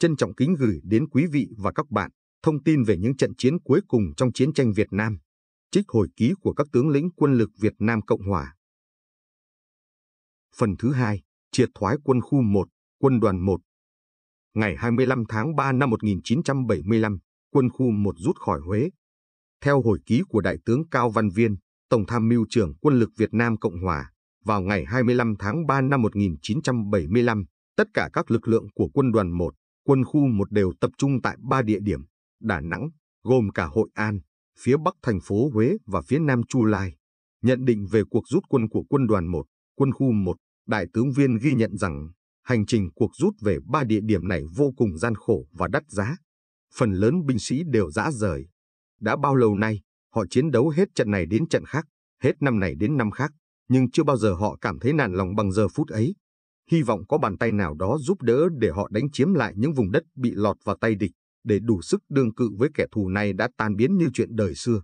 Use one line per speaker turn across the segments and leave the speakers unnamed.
Trân trọng kính gửi đến quý vị và các bạn thông tin về những trận chiến cuối cùng trong chiến tranh Việt Nam. Trích hồi ký của các tướng lĩnh quân lực Việt Nam Cộng Hòa. Phần thứ hai, triệt thoái quân khu 1, quân đoàn 1. Ngày 25 tháng 3 năm 1975, quân khu 1 rút khỏi Huế. Theo hồi ký của Đại tướng Cao Văn Viên, Tổng tham mưu trưởng quân lực Việt Nam Cộng Hòa, vào ngày 25 tháng 3 năm 1975, tất cả các lực lượng của quân đoàn 1 quân khu một đều tập trung tại ba địa điểm, Đà Nẵng, gồm cả Hội An, phía bắc thành phố Huế và phía nam Chu Lai. Nhận định về cuộc rút quân của quân đoàn 1, quân khu 1, Đại tướng Viên ghi nhận rằng hành trình cuộc rút về ba địa điểm này vô cùng gian khổ và đắt giá. Phần lớn binh sĩ đều dã rời. Đã bao lâu nay, họ chiến đấu hết trận này đến trận khác, hết năm này đến năm khác, nhưng chưa bao giờ họ cảm thấy nản lòng bằng giờ phút ấy hy vọng có bàn tay nào đó giúp đỡ để họ đánh chiếm lại những vùng đất bị lọt vào tay địch, để đủ sức đương cự với kẻ thù này đã tan biến như chuyện đời xưa.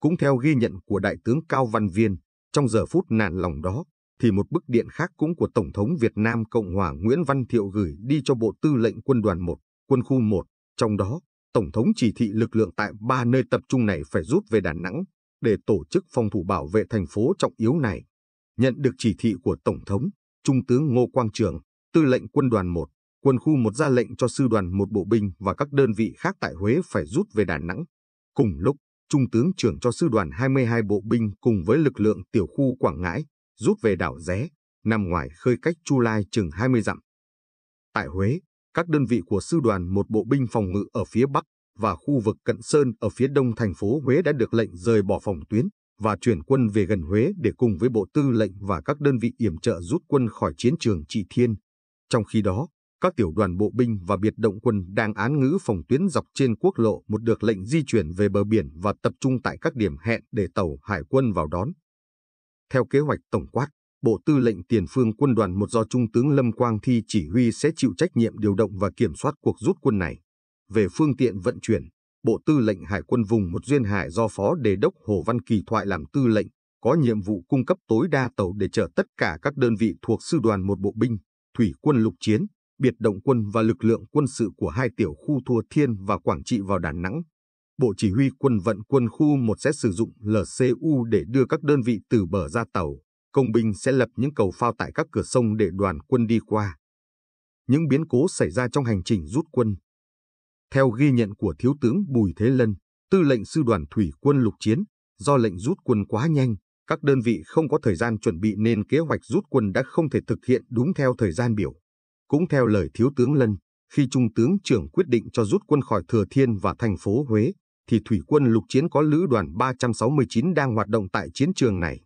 Cũng theo ghi nhận của Đại tướng Cao Văn Viên, trong giờ phút nản lòng đó, thì một bức điện khác cũng của Tổng thống Việt Nam Cộng hòa Nguyễn Văn Thiệu gửi đi cho Bộ Tư lệnh Quân đoàn 1, Quân khu 1, trong đó Tổng thống chỉ thị lực lượng tại ba nơi tập trung này phải rút về Đà Nẵng để tổ chức phòng thủ bảo vệ thành phố trọng yếu này. Nhận được chỉ thị của Tổng thống, Trung tướng Ngô Quang Trường, tư lệnh quân đoàn 1, quân khu 1 ra lệnh cho sư đoàn 1 bộ binh và các đơn vị khác tại Huế phải rút về Đà Nẵng. Cùng lúc, Trung tướng trưởng cho sư đoàn 22 bộ binh cùng với lực lượng tiểu khu Quảng Ngãi rút về đảo Ré, nằm ngoài khơi cách Chu Lai chừng 20 dặm. Tại Huế, các đơn vị của sư đoàn một bộ binh phòng ngự ở phía Bắc và khu vực Cận Sơn ở phía đông thành phố Huế đã được lệnh rời bỏ phòng tuyến, và chuyển quân về gần Huế để cùng với Bộ Tư lệnh và các đơn vị yểm trợ rút quân khỏi chiến trường Trị Thiên. Trong khi đó, các tiểu đoàn bộ binh và biệt động quân đang án ngữ phòng tuyến dọc trên quốc lộ một được lệnh di chuyển về bờ biển và tập trung tại các điểm hẹn để tàu hải quân vào đón. Theo kế hoạch tổng quát, Bộ Tư lệnh Tiền phương quân đoàn một do Trung tướng Lâm Quang Thi chỉ huy sẽ chịu trách nhiệm điều động và kiểm soát cuộc rút quân này. Về phương tiện vận chuyển, Bộ Tư lệnh Hải quân vùng một duyên hải do Phó Đề đốc Hồ Văn Kỳ thoại làm tư lệnh, có nhiệm vụ cung cấp tối đa tàu để chở tất cả các đơn vị thuộc sư đoàn một bộ binh, thủy quân lục chiến, biệt động quân và lực lượng quân sự của hai tiểu khu Thua Thiên và Quảng Trị vào Đà Nẵng. Bộ Chỉ huy quân vận quân khu 1 sẽ sử dụng LCU để đưa các đơn vị từ bờ ra tàu. Công binh sẽ lập những cầu phao tại các cửa sông để đoàn quân đi qua. Những biến cố xảy ra trong hành trình rút quân, theo ghi nhận của Thiếu tướng Bùi Thế Lân, tư lệnh sư đoàn thủy quân lục chiến, do lệnh rút quân quá nhanh, các đơn vị không có thời gian chuẩn bị nên kế hoạch rút quân đã không thể thực hiện đúng theo thời gian biểu. Cũng theo lời Thiếu tướng Lân, khi Trung tướng trưởng quyết định cho rút quân khỏi Thừa Thiên và thành phố Huế, thì thủy quân lục chiến có lữ đoàn 369 đang hoạt động tại chiến trường này.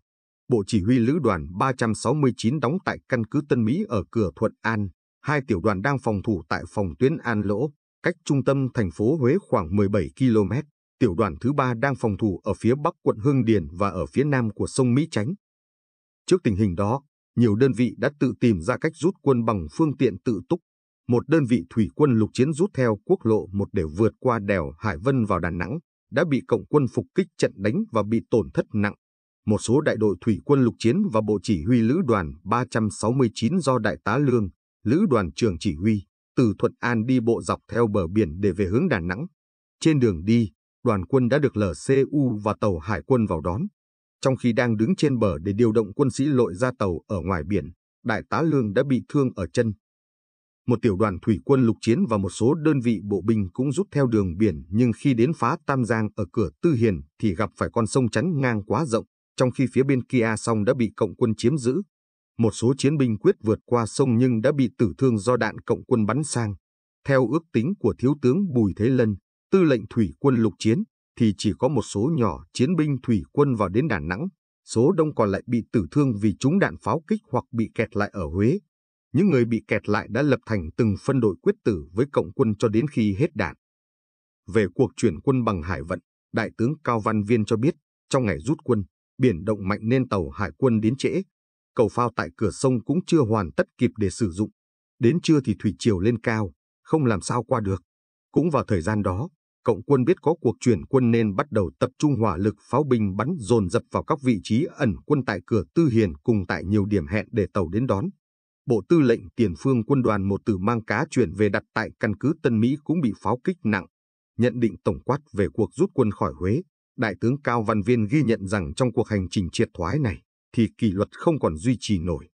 Bộ chỉ huy lữ đoàn 369 đóng tại căn cứ Tân Mỹ ở cửa Thuận An, hai tiểu đoàn đang phòng thủ tại phòng tuyến An Lỗ, cách trung tâm thành phố Huế khoảng 17 km, tiểu đoàn thứ ba đang phòng thủ ở phía bắc quận Hương Điền và ở phía nam của sông Mỹ Chánh. Trước tình hình đó, nhiều đơn vị đã tự tìm ra cách rút quân bằng phương tiện tự túc. Một đơn vị thủy quân lục chiến rút theo quốc lộ một để vượt qua đèo Hải Vân vào Đà Nẵng, đã bị cộng quân phục kích trận đánh và bị tổn thất nặng. Một số đại đội thủy quân lục chiến và bộ chỉ huy lữ đoàn 369 do đại tá Lương, lữ đoàn trưởng chỉ huy từ Thuận An đi bộ dọc theo bờ biển để về hướng Đà Nẵng. Trên đường đi, đoàn quân đã được LCU và tàu hải quân vào đón. Trong khi đang đứng trên bờ để điều động quân sĩ lội ra tàu ở ngoài biển, Đại tá Lương đã bị thương ở chân. Một tiểu đoàn thủy quân lục chiến và một số đơn vị bộ binh cũng rút theo đường biển nhưng khi đến phá Tam Giang ở cửa Tư Hiền thì gặp phải con sông chắn ngang quá rộng, trong khi phía bên kia sông đã bị cộng quân chiếm giữ, một số chiến binh quyết vượt qua sông nhưng đã bị tử thương do đạn cộng quân bắn sang. Theo ước tính của Thiếu tướng Bùi Thế Lân, tư lệnh thủy quân lục chiến, thì chỉ có một số nhỏ chiến binh thủy quân vào đến Đà Nẵng, số đông còn lại bị tử thương vì trúng đạn pháo kích hoặc bị kẹt lại ở Huế. Những người bị kẹt lại đã lập thành từng phân đội quyết tử với cộng quân cho đến khi hết đạn. Về cuộc chuyển quân bằng hải vận, Đại tướng Cao Văn Viên cho biết, trong ngày rút quân, biển động mạnh nên tàu hải quân đến trễ, cầu phao tại cửa sông cũng chưa hoàn tất kịp để sử dụng. Đến trưa thì thủy triều lên cao, không làm sao qua được. Cũng vào thời gian đó, cộng quân biết có cuộc chuyển quân nên bắt đầu tập trung hỏa lực pháo binh bắn dồn dập vào các vị trí ẩn quân tại cửa Tư Hiền cùng tại nhiều điểm hẹn để tàu đến đón. Bộ tư lệnh tiền phương quân đoàn một từ mang cá chuyển về đặt tại căn cứ Tân Mỹ cũng bị pháo kích nặng. Nhận định tổng quát về cuộc rút quân khỏi Huế, Đại tướng Cao Văn Viên ghi nhận rằng trong cuộc hành trình triệt thoái này, thì kỷ luật không còn duy trì nổi.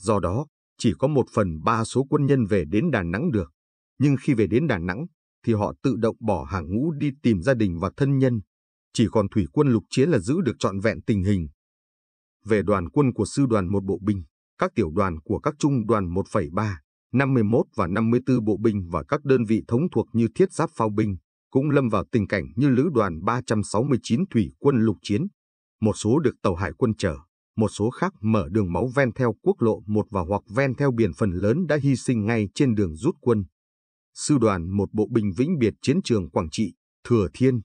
Do đó, chỉ có một phần ba số quân nhân về đến Đà Nẵng được. Nhưng khi về đến Đà Nẵng, thì họ tự động bỏ hàng ngũ đi tìm gia đình và thân nhân. Chỉ còn thủy quân lục chiến là giữ được trọn vẹn tình hình. Về đoàn quân của sư đoàn một bộ binh, các tiểu đoàn của các trung đoàn 1,3, 51 và 54 bộ binh và các đơn vị thống thuộc như thiết giáp pháo binh cũng lâm vào tình cảnh như lữ đoàn 369 thủy quân lục chiến, một số được tàu hải quân chở một số khác mở đường máu ven theo quốc lộ 1 và hoặc ven theo biển phần lớn đã hy sinh ngay trên đường rút quân. Sư đoàn một bộ binh vĩnh biệt chiến trường Quảng Trị, Thừa Thiên.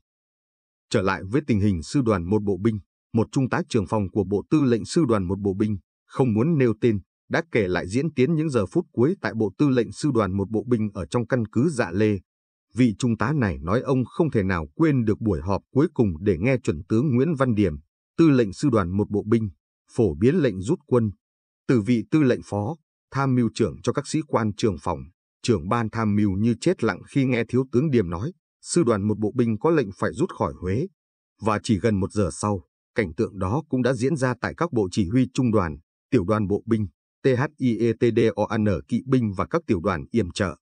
Trở lại với tình hình sư đoàn một bộ binh, một trung tá trường phòng của Bộ Tư lệnh Sư đoàn một bộ binh, không muốn nêu tên, đã kể lại diễn tiến những giờ phút cuối tại Bộ Tư lệnh Sư đoàn một bộ binh ở trong căn cứ Dạ Lê. Vị trung tá này nói ông không thể nào quên được buổi họp cuối cùng để nghe chuẩn tướng Nguyễn Văn Điểm, Tư lệnh Sư đoàn một bộ binh, phổ biến lệnh rút quân, từ vị tư lệnh phó, tham mưu trưởng cho các sĩ quan trường phòng, trưởng ban tham mưu như chết lặng khi nghe thiếu tướng Điềm nói, sư đoàn một bộ binh có lệnh phải rút khỏi Huế. Và chỉ gần một giờ sau, cảnh tượng đó cũng đã diễn ra tại các bộ chỉ huy trung đoàn, tiểu đoàn bộ binh, THIETDOAN kỵ binh và các tiểu đoàn yểm trợ.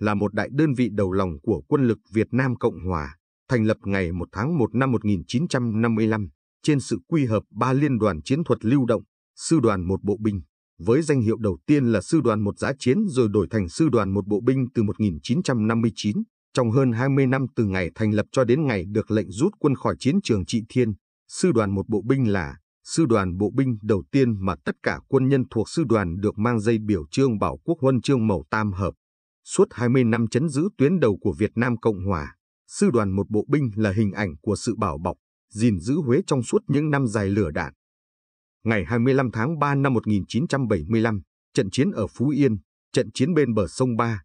Là một đại đơn vị đầu lòng của quân lực Việt Nam Cộng Hòa, thành lập ngày 1 tháng 1 năm 1955, trên sự quy hợp ba liên đoàn chiến thuật lưu động, sư đoàn một bộ binh, với danh hiệu đầu tiên là sư đoàn một giã chiến rồi đổi thành sư đoàn một bộ binh từ 1959, trong hơn 20 năm từ ngày thành lập cho đến ngày được lệnh rút quân khỏi chiến trường Trị Thiên, sư đoàn một bộ binh là sư đoàn bộ binh đầu tiên mà tất cả quân nhân thuộc sư đoàn được mang dây biểu trương bảo quốc huân chương màu tam hợp. Suốt 20 năm chấn giữ tuyến đầu của Việt Nam Cộng Hòa, sư đoàn một bộ binh là hình ảnh của sự bảo bọc, gìn giữ Huế trong suốt những năm dài lửa đạn. Ngày 25 tháng 3 năm 1975, trận chiến ở Phú Yên, trận chiến bên bờ sông Ba.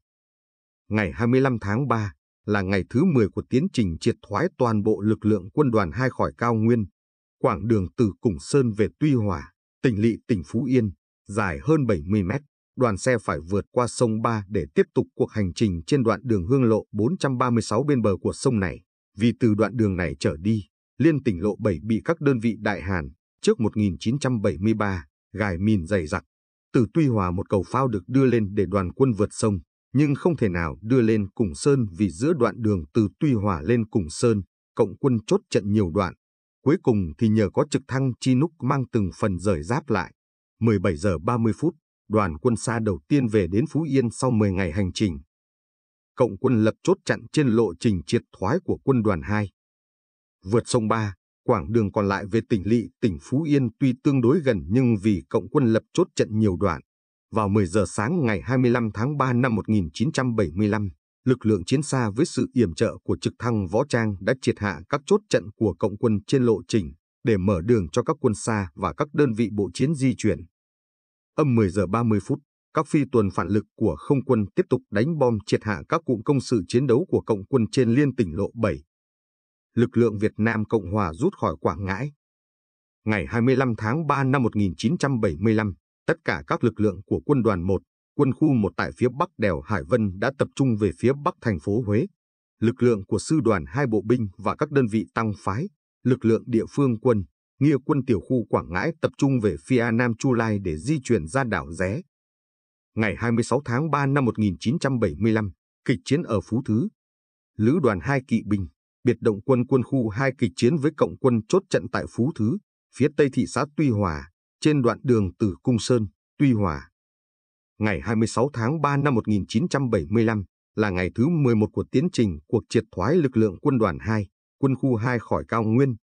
Ngày 25 tháng 3 là ngày thứ 10 của tiến trình triệt thoái toàn bộ lực lượng quân đoàn 2 khỏi cao nguyên, quảng đường từ Củng Sơn về Tuy Hòa, tỉnh Lị tỉnh Phú Yên, dài hơn 70 mét đoàn xe phải vượt qua sông Ba để tiếp tục cuộc hành trình trên đoạn đường hương lộ 436 bên bờ của sông này, vì từ đoạn đường này trở đi, liên tỉnh lộ 7 bị các đơn vị đại Hàn trước 1973 gài mìn dày dặn. Từ Tuy Hòa một cầu phao được đưa lên để đoàn quân vượt sông, nhưng không thể nào đưa lên Củng Sơn vì giữa đoạn đường từ Tuy Hòa lên Củng Sơn, cộng quân chốt trận nhiều đoạn. Cuối cùng thì nhờ có trực thăng chi núc mang từng phần rời giáp lại. 17 giờ 30 phút, đoàn quân xa đầu tiên về đến Phú Yên sau 10 ngày hành trình. Cộng quân lập chốt chặn trên lộ trình triệt thoái của quân đoàn 2. Vượt sông Ba, quãng đường còn lại về tỉnh Lị, tỉnh Phú Yên tuy tương đối gần nhưng vì cộng quân lập chốt trận nhiều đoạn. Vào 10 giờ sáng ngày 25 tháng 3 năm 1975, lực lượng chiến xa với sự yểm trợ của trực thăng võ trang đã triệt hạ các chốt trận của cộng quân trên lộ trình để mở đường cho các quân xa và các đơn vị bộ chiến di chuyển. Âm 10 giờ 30 phút, các phi tuần phản lực của không quân tiếp tục đánh bom triệt hạ các cụm công sự chiến đấu của cộng quân trên liên tỉnh lộ 7, lực lượng Việt Nam Cộng Hòa rút khỏi Quảng Ngãi. Ngày 25 tháng 3 năm 1975, tất cả các lực lượng của quân đoàn 1, quân khu 1 tại phía bắc đèo Hải Vân đã tập trung về phía bắc thành phố Huế. Lực lượng của sư đoàn hai bộ binh và các đơn vị tăng phái, lực lượng địa phương quân, nghĩa quân tiểu khu Quảng Ngãi tập trung về phía Nam Chu Lai để di chuyển ra đảo Ré. Ngày 26 tháng 3 năm 1975, kịch chiến ở Phú Thứ, Lữ đoàn 2 kỵ binh, biệt động quân quân khu 2 kịch chiến với cộng quân chốt trận tại Phú Thứ, phía tây thị xã Tuy Hòa, trên đoạn đường từ Cung Sơn, Tuy Hòa. Ngày 26 tháng 3 năm 1975 là ngày thứ 11 của tiến trình cuộc triệt thoái lực lượng quân đoàn 2, quân khu 2 khỏi cao nguyên.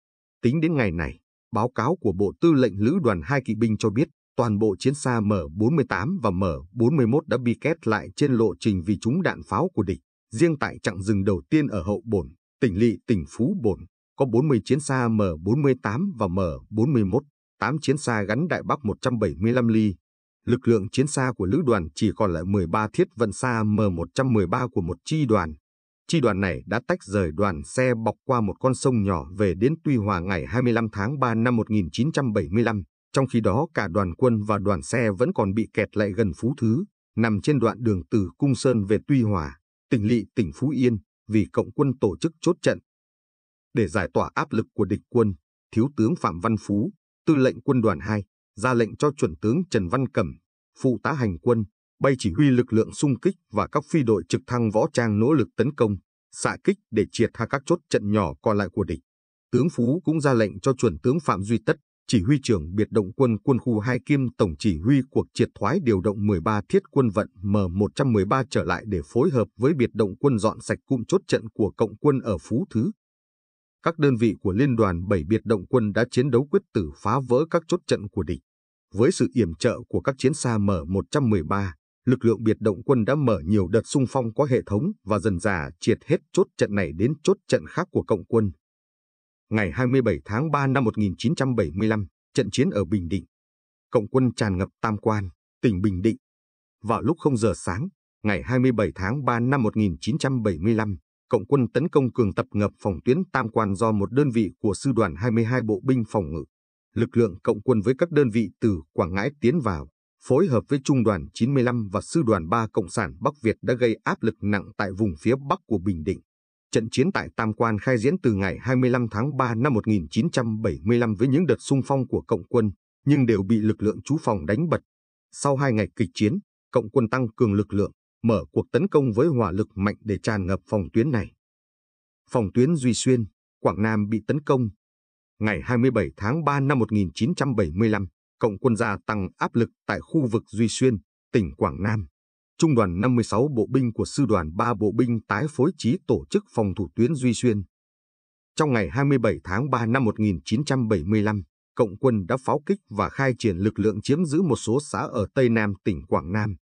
Tính đến ngày này, báo cáo của Bộ Tư lệnh Lữ đoàn 2 kỵ binh cho biết toàn bộ chiến xa M48 và M41 đã bị kết lại trên lộ trình vì trúng đạn pháo của địch. Riêng tại chặng rừng đầu tiên ở Hậu Bổn, Tỉnh lỵ tỉnh Phú Bồn có 40 chiến xa M48 và M41, 8 chiến xa gắn đại bắc 175 ly. Lực lượng chiến xa của lữ đoàn chỉ còn lại 13 thiết vận xa M113 của một chi đoàn. Chi đoàn này đã tách rời đoàn xe bọc qua một con sông nhỏ về đến Tuy Hòa ngày 25 tháng 3 năm 1975, trong khi đó cả đoàn quân và đoàn xe vẫn còn bị kẹt lại gần Phú Thứ, nằm trên đoạn đường từ Cung Sơn về Tuy Hòa, tỉnh Lị, tỉnh Phú Yên vì cộng quân tổ chức chốt trận. Để giải tỏa áp lực của địch quân, Thiếu tướng Phạm Văn Phú, tư lệnh quân đoàn 2, ra lệnh cho chuẩn tướng Trần Văn Cẩm, phụ tá hành quân, bay chỉ huy lực lượng xung kích và các phi đội trực thăng võ trang nỗ lực tấn công, xạ kích để triệt hạ các chốt trận nhỏ còn lại của địch. Tướng Phú cũng ra lệnh cho chuẩn tướng Phạm Duy Tất, chỉ huy trưởng biệt động quân quân khu 2 Kim tổng chỉ huy cuộc triệt thoái điều động 13 thiết quân vận M113 trở lại để phối hợp với biệt động quân dọn sạch cụm chốt trận của cộng quân ở Phú Thứ. Các đơn vị của Liên đoàn 7 biệt động quân đã chiến đấu quyết tử phá vỡ các chốt trận của địch. Với sự yểm trợ của các chiến xa M113, lực lượng biệt động quân đã mở nhiều đợt xung phong có hệ thống và dần dà triệt hết chốt trận này đến chốt trận khác của cộng quân. Ngày 27 tháng 3 năm 1975, trận chiến ở Bình Định. Cộng quân tràn ngập Tam Quan, tỉnh Bình Định. Vào lúc 0 giờ sáng, ngày 27 tháng 3 năm 1975, Cộng quân tấn công cường tập ngập phòng tuyến Tam Quan do một đơn vị của Sư đoàn 22 Bộ binh phòng ngự. Lực lượng Cộng quân với các đơn vị từ Quảng Ngãi tiến vào, phối hợp với Trung đoàn 95 và Sư đoàn 3 Cộng sản Bắc Việt đã gây áp lực nặng tại vùng phía Bắc của Bình Định trận chiến tại Tam Quan khai diễn từ ngày 25 tháng 3 năm 1975 với những đợt xung phong của Cộng quân, nhưng đều bị lực lượng trú phòng đánh bật. Sau hai ngày kịch chiến, Cộng quân tăng cường lực lượng, mở cuộc tấn công với hỏa lực mạnh để tràn ngập phòng tuyến này. Phòng tuyến Duy Xuyên, Quảng Nam bị tấn công. Ngày 27 tháng 3 năm 1975, Cộng quân gia tăng áp lực tại khu vực Duy Xuyên, tỉnh Quảng Nam. Trung đoàn 56 bộ binh của sư đoàn 3 bộ binh tái phối trí tổ chức phòng thủ tuyến Duy Xuyên. Trong ngày 27 tháng 3 năm 1975, Cộng quân đã pháo kích và khai triển lực lượng chiếm giữ một số xã ở Tây Nam tỉnh Quảng Nam.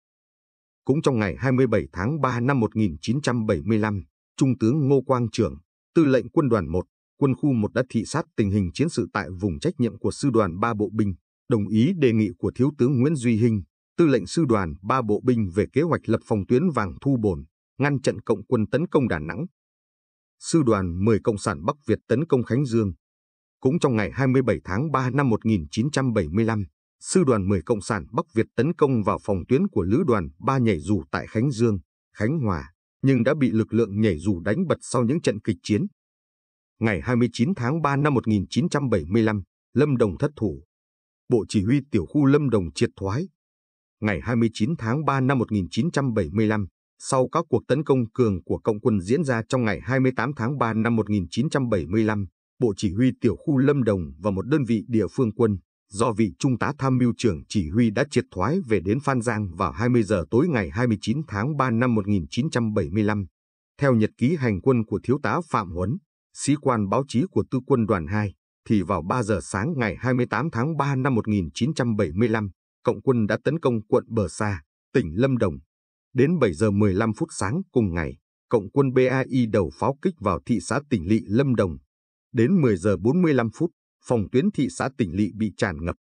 Cũng trong ngày 27 tháng 3 năm 1975, Trung tướng Ngô Quang trường tư lệnh quân đoàn 1, quân khu 1 đã thị sát tình hình chiến sự tại vùng trách nhiệm của sư đoàn 3 bộ binh, đồng ý đề nghị của Thiếu tướng Nguyễn Duy Hinh, tư lệnh sư đoàn ba bộ binh về kế hoạch lập phòng tuyến vàng thu bồn, ngăn chặn cộng quân tấn công Đà Nẵng. Sư đoàn 10 Cộng sản Bắc Việt tấn công Khánh Dương. Cũng trong ngày 27 tháng 3 năm 1975, Sư đoàn 10 Cộng sản Bắc Việt tấn công vào phòng tuyến của Lữ đoàn ba nhảy dù tại Khánh Dương, Khánh Hòa, nhưng đã bị lực lượng nhảy dù đánh bật sau những trận kịch chiến. Ngày 29 tháng 3 năm 1975, Lâm Đồng thất thủ. Bộ chỉ huy tiểu khu Lâm Đồng triệt thoái, ngày 29 tháng 3 năm 1975, sau các cuộc tấn công cường của cộng quân diễn ra trong ngày 28 tháng 3 năm 1975, Bộ Chỉ huy Tiểu khu Lâm Đồng và một đơn vị địa phương quân, do vị Trung tá Tham mưu trưởng chỉ huy đã triệt thoái về đến Phan Giang vào 20 giờ tối ngày 29 tháng 3 năm 1975. Theo nhật ký hành quân của Thiếu tá Phạm Huấn, sĩ quan báo chí của Tư quân đoàn 2, thì vào 3 giờ sáng ngày 28 tháng 3 năm 1975, cộng quân đã tấn công quận Bờ Sa, tỉnh Lâm Đồng. Đến 7 giờ 15 phút sáng cùng ngày, cộng quân BAI đầu pháo kích vào thị xã tỉnh Lị Lâm Đồng. Đến 10 giờ 45 phút, phòng tuyến thị xã tỉnh Lị bị tràn ngập.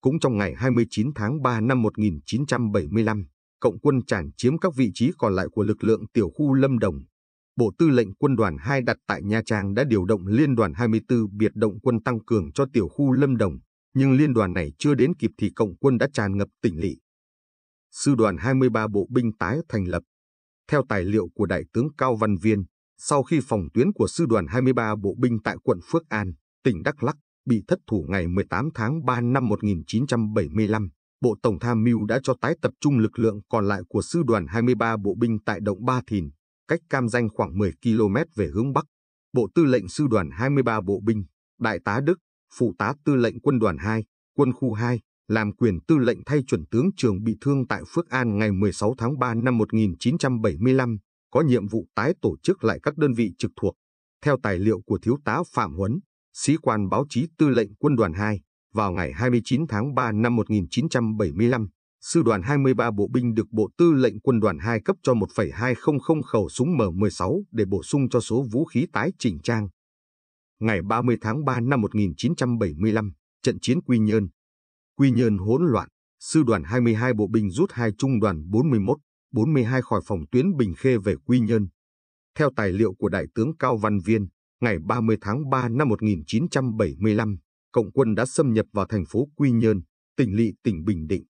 Cũng trong ngày 29 tháng 3 năm 1975, cộng quân tràn chiếm các vị trí còn lại của lực lượng tiểu khu Lâm Đồng. Bộ Tư lệnh Quân đoàn 2 đặt tại Nha Trang đã điều động Liên đoàn 24 biệt động quân tăng cường cho tiểu khu Lâm Đồng nhưng liên đoàn này chưa đến kịp thì cộng quân đã tràn ngập tỉnh lỵ. Sư đoàn 23 bộ binh tái thành lập. Theo tài liệu của Đại tướng Cao Văn Viên, sau khi phòng tuyến của sư đoàn 23 bộ binh tại quận Phước An, tỉnh Đắk Lắk bị thất thủ ngày 18 tháng 3 năm 1975, Bộ Tổng tham mưu đã cho tái tập trung lực lượng còn lại của sư đoàn 23 bộ binh tại động Ba Thìn, cách Cam Danh khoảng 10 km về hướng Bắc. Bộ Tư lệnh sư đoàn 23 bộ binh, Đại tá Đức phụ tá tư lệnh quân đoàn 2, quân khu 2, làm quyền tư lệnh thay chuẩn tướng trường bị thương tại Phước An ngày 16 tháng 3 năm 1975, có nhiệm vụ tái tổ chức lại các đơn vị trực thuộc. Theo tài liệu của Thiếu tá Phạm Huấn, sĩ quan báo chí tư lệnh quân đoàn 2, vào ngày 29 tháng 3 năm 1975, sư đoàn 23 bộ binh được Bộ Tư lệnh Quân đoàn 2 cấp cho 1,200 khẩu súng M16 để bổ sung cho số vũ khí tái chỉnh trang. Ngày 30 tháng 3 năm 1975, trận chiến Quy Nhơn. Quy Nhơn hỗn loạn, sư đoàn 22 bộ binh rút hai trung đoàn 41, 42 khỏi phòng tuyến Bình Khê về Quy Nhơn. Theo tài liệu của Đại tướng Cao Văn Viên, ngày 30 tháng 3 năm 1975, Cộng quân đã xâm nhập vào thành phố Quy Nhơn, tỉnh lỵ tỉnh Bình Định.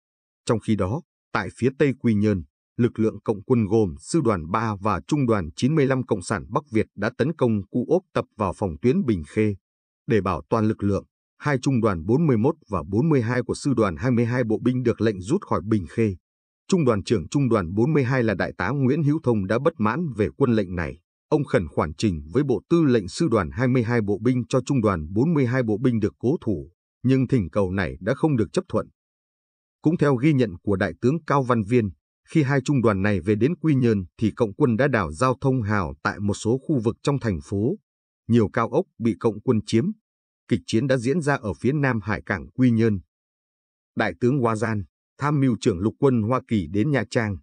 Trong khi đó, tại phía tây Quy Nhơn, lực lượng cộng quân gồm Sư đoàn 3 và Trung đoàn 95 Cộng sản Bắc Việt đã tấn công cu ốp tập vào phòng tuyến Bình Khê. Để bảo toàn lực lượng, hai trung đoàn 41 và 42 của Sư đoàn 22 bộ binh được lệnh rút khỏi Bình Khê. Trung đoàn trưởng Trung đoàn 42 là Đại tá Nguyễn Hữu Thông đã bất mãn về quân lệnh này. Ông khẩn khoản trình với Bộ Tư lệnh Sư đoàn 22 bộ binh cho Trung đoàn 42 bộ binh được cố thủ, nhưng thỉnh cầu này đã không được chấp thuận. Cũng theo ghi nhận của Đại tướng Cao Văn Viên, khi hai trung đoàn này về đến Quy Nhơn thì cộng quân đã đảo giao thông hào tại một số khu vực trong thành phố. Nhiều cao ốc bị cộng quân chiếm. Kịch chiến đã diễn ra ở phía nam hải cảng Quy Nhơn. Đại tướng Hoa Wazan, tham mưu trưởng lục quân Hoa Kỳ đến Nha Trang.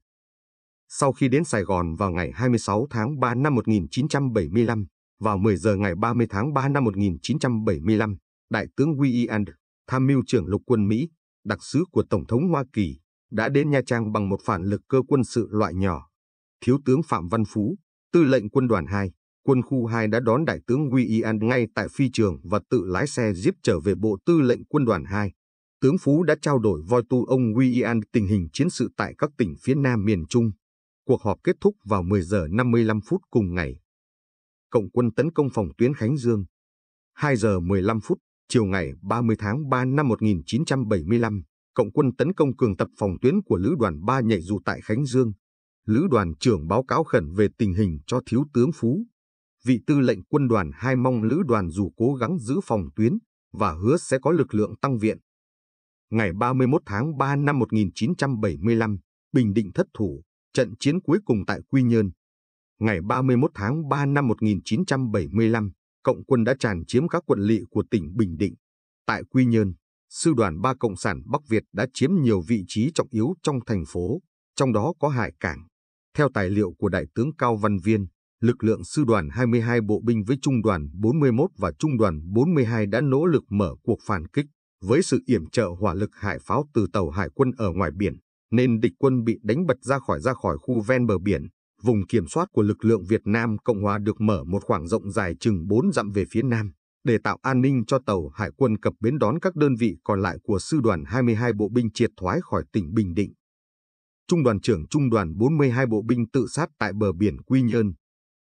Sau khi đến Sài Gòn vào ngày 26 tháng 3 năm 1975, vào 10 giờ ngày 30 tháng 3 năm 1975, Đại tướng William, tham mưu trưởng lục quân Mỹ, đặc sứ của Tổng thống Hoa Kỳ đã đến Nha Trang bằng một phản lực cơ quân sự loại nhỏ. Thiếu tướng Phạm Văn Phú, tư lệnh quân đoàn 2, quân khu 2 đã đón đại tướng Huy Y An ngay tại phi trường và tự lái xe Jeep trở về bộ tư lệnh quân đoàn 2. Tướng Phú đã trao đổi voi tu ông Huy Y An tình hình chiến sự tại các tỉnh phía Nam miền Trung. Cuộc họp kết thúc vào 10 giờ 55 phút cùng ngày. Cộng quân tấn công phòng tuyến Khánh Dương. 2 giờ 15 phút, chiều ngày 30 tháng 3 năm 1975, cộng quân tấn công cường tập phòng tuyến của Lữ đoàn 3 nhảy dù tại Khánh Dương. Lữ đoàn trưởng báo cáo khẩn về tình hình cho Thiếu tướng Phú. Vị tư lệnh quân đoàn 2 mong Lữ đoàn dù cố gắng giữ phòng tuyến và hứa sẽ có lực lượng tăng viện. Ngày 31 tháng 3 năm 1975, Bình Định thất thủ, trận chiến cuối cùng tại Quy Nhơn. Ngày 31 tháng 3 năm 1975, Cộng quân đã tràn chiếm các quận lỵ của tỉnh Bình Định. Tại Quy Nhơn, sư đoàn 3 Cộng sản Bắc Việt đã chiếm nhiều vị trí trọng yếu trong thành phố, trong đó có hải cảng. Theo tài liệu của Đại tướng Cao Văn Viên, lực lượng sư đoàn 22 bộ binh với trung đoàn 41 và trung đoàn 42 đã nỗ lực mở cuộc phản kích với sự yểm trợ hỏa lực hải pháo từ tàu hải quân ở ngoài biển, nên địch quân bị đánh bật ra khỏi ra khỏi khu ven bờ biển. Vùng kiểm soát của lực lượng Việt Nam Cộng Hòa được mở một khoảng rộng dài chừng 4 dặm về phía nam để tạo an ninh cho tàu hải quân cập bến đón các đơn vị còn lại của sư đoàn 22 bộ binh triệt thoái khỏi tỉnh Bình Định. Trung đoàn trưởng Trung đoàn 42 bộ binh tự sát tại bờ biển Quy Nhơn.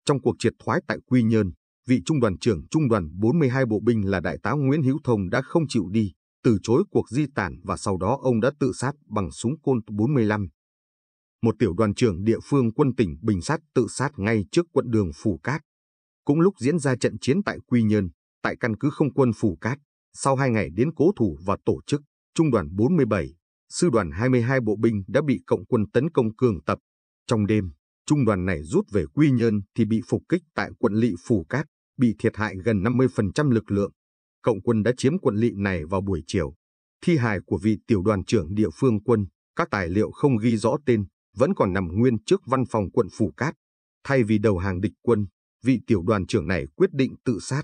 Trong cuộc triệt thoái tại Quy Nhơn, vị Trung đoàn trưởng Trung đoàn 42 bộ binh là Đại tá Nguyễn Hữu Thông đã không chịu đi, từ chối cuộc di tản và sau đó ông đã tự sát bằng súng côn 45. Một tiểu đoàn trưởng địa phương quân tỉnh Bình Sát tự sát ngay trước quận đường Phù Cát. Cũng lúc diễn ra trận chiến tại Quy Nhơn, tại căn cứ không quân Phủ Cát. Sau hai ngày đến cố thủ và tổ chức, Trung đoàn 47, Sư đoàn 22 bộ binh đã bị cộng quân tấn công cường tập. Trong đêm, Trung đoàn này rút về Quy Nhơn thì bị phục kích tại quận lỵ Phủ Cát, bị thiệt hại gần 50% lực lượng. Cộng quân đã chiếm quận lỵ này vào buổi chiều. Thi hài của vị tiểu đoàn trưởng địa phương quân, các tài liệu không ghi rõ tên, vẫn còn nằm nguyên trước văn phòng quận Phủ Cát. Thay vì đầu hàng địch quân, vị tiểu đoàn trưởng này quyết định tự sát.